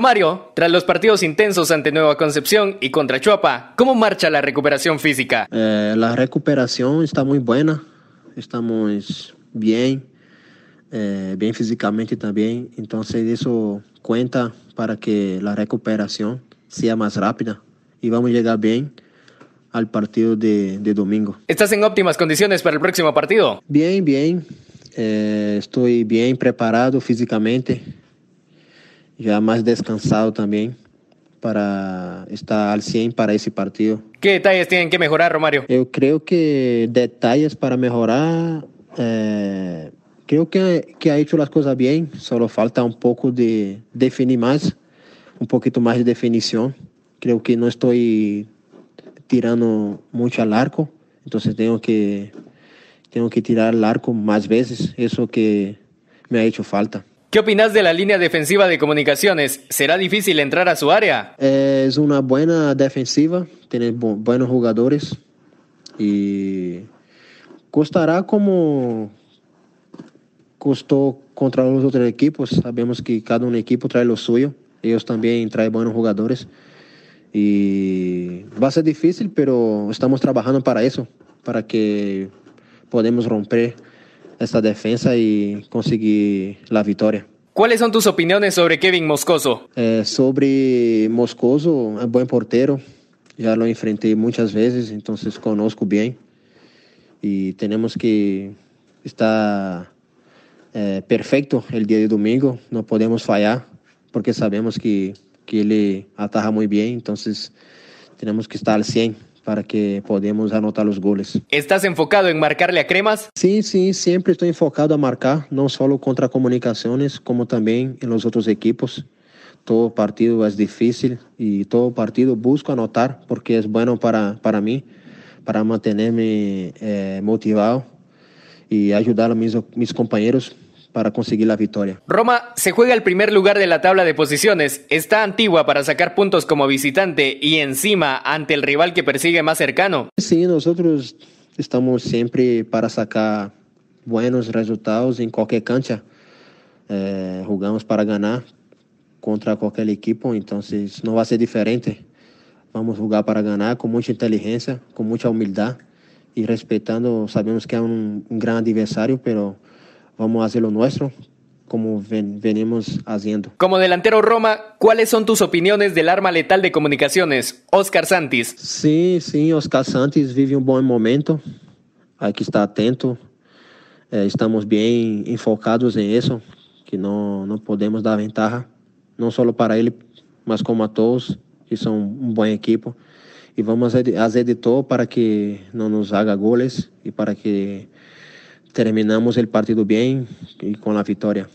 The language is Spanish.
Mario, tras los partidos intensos ante Nueva Concepción y contra Chuapa, ¿cómo marcha la recuperación física? Eh, la recuperación está muy buena, estamos bien, eh, bien físicamente también, entonces eso cuenta para que la recuperación sea más rápida y vamos a llegar bien al partido de, domingo. ¿Estás en óptimas condiciones para el próximo partido? Bien, bien, eh, estoy bien preparado físicamente ya más descansado también para estar al 100 para ese partido. ¿Qué detalles tienen que mejorar, Romario? Yo creo que detalles para mejorar, eh, creo que, que, ha hecho las cosas bien, solo falta un poco de definir más, un poquito más de definición. Creo que no estoy tirando mucho al arco, entonces tengo que, tengo que tirar al arco más veces, eso que me ha hecho falta. ¿Qué opinas de la línea defensiva de comunicaciones? ¿Será difícil entrar a su área? Es una buena defensiva, tiene buenos jugadores y costará como costó contra los otros equipos. Sabemos que cada un equipo trae lo suyo, ellos también traen buenos jugadores y va a ser difícil, pero estamos trabajando para eso, para que podamos romper esta defensa y conseguir la victoria. ¿Cuáles son tus opiniones sobre Kevin Moscoso? Eh, sobre Moscoso, es buen portero, ya lo enfrenté muchas veces, entonces conozco bien y tenemos que estar eh, perfecto el día de domingo, no podemos fallar porque sabemos que, que él ataja muy bien, entonces tenemos que estar al 100 para que podamos anotar los goles. ¿Estás enfocado en marcarle a Cremas? Sí, sí, siempre estoy enfocado a marcar, no solo contra comunicaciones, como también en los otros equipos. Todo partido es difícil y todo partido busco anotar porque es bueno para, para mí, para mantenerme eh, motivado y ayudar a mis, mis compañeros para conseguir la victoria. Roma se juega el primer lugar de la tabla de posiciones, está antigua para sacar puntos como visitante y encima ante el rival que persigue más cercano. Sí, nosotros estamos siempre para sacar buenos resultados en cualquier cancha. Eh, jugamos para ganar contra cualquier equipo, entonces no va a ser diferente. Vamos a jugar para ganar con mucha inteligencia, con mucha humildad y respetando, sabemos que es un gran adversario, pero vamos a hacer lo nuestro como ven, venimos haciendo. Como delantero Roma, ¿cuáles son tus opiniones del arma letal de comunicaciones, Oscar Santis? Sí, sí, Oscar Santis vive un buen momento, hay que estar atento, eh, estamos bien enfocados en eso, que no, no podemos dar ventaja, no solo para él, mas como a todos, que son un buen equipo. Y vamos a hacer de todo para que no nos haga goles y para que terminamos el partido bien y con la victoria.